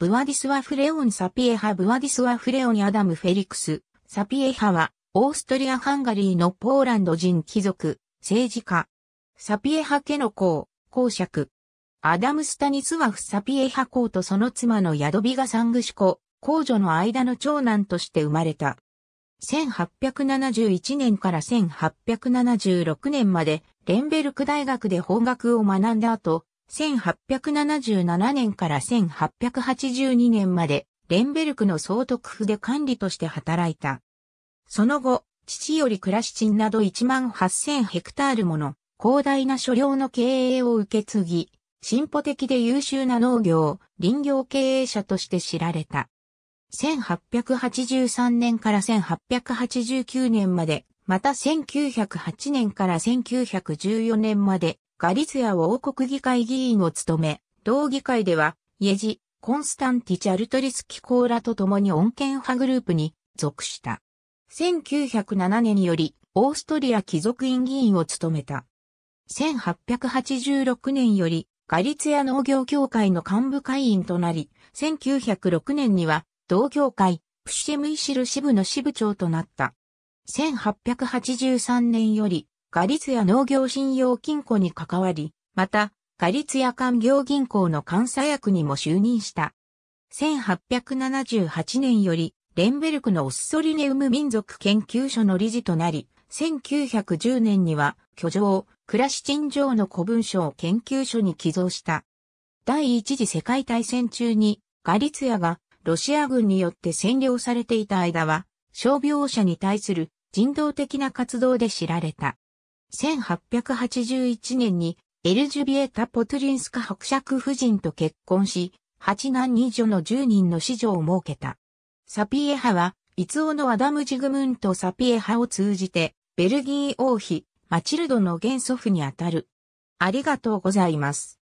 ブワディスワフレオン・サピエハブワディスワフレオン・アダム・フェリクス・サピエハは、オーストリア・ハンガリーのポーランド人貴族、政治家。サピエハ家の公、公爵。アダム・スタニスワフ・サピエハ公とその妻のヤドビガ・サングシコ、公女の間の長男として生まれた。1871年から1876年まで、レンベルク大学で法学を学んだ後、1877年から1882年まで、レンベルクの総督府で管理として働いた。その後、父よりクラシチンなど1万8000ヘクタールもの広大な所領の経営を受け継ぎ、進歩的で優秀な農業、林業経営者として知られた。1883年から1889年まで、また1908年から1914年まで、ガリツヤ王国議会議員を務め、同議会では、イエジ、コンスタンティチャルトリスキコーラと共に穏健派グループに属した。1907年より、オーストリア貴族院議員を務めた。1886年より、ガリツヤ農業協会の幹部会員となり、1906年には、同協会、プシェムイシル支部の支部長となった。1883年より、ガリツヤ農業信用金庫に関わり、また、ガリツヤ官業銀行の監査役にも就任した。1878年より、レンベルクのオッソリネウム民族研究所の理事となり、1910年には、居城、クラシチン城の古文書を研究所に寄贈した。第一次世界大戦中に、ガリツヤがロシア軍によって占領されていた間は、傷病者に対する人道的な活動で知られた。1881年にエルジュビエタ・ポトリンスカ伯爵夫人と結婚し、8男2女の10人の子女を設けた。サピエ派は、イツオのアダム・ジグムンとサピエ派を通じて、ベルギー王妃、マチルドの元祖父にあたる。ありがとうございます。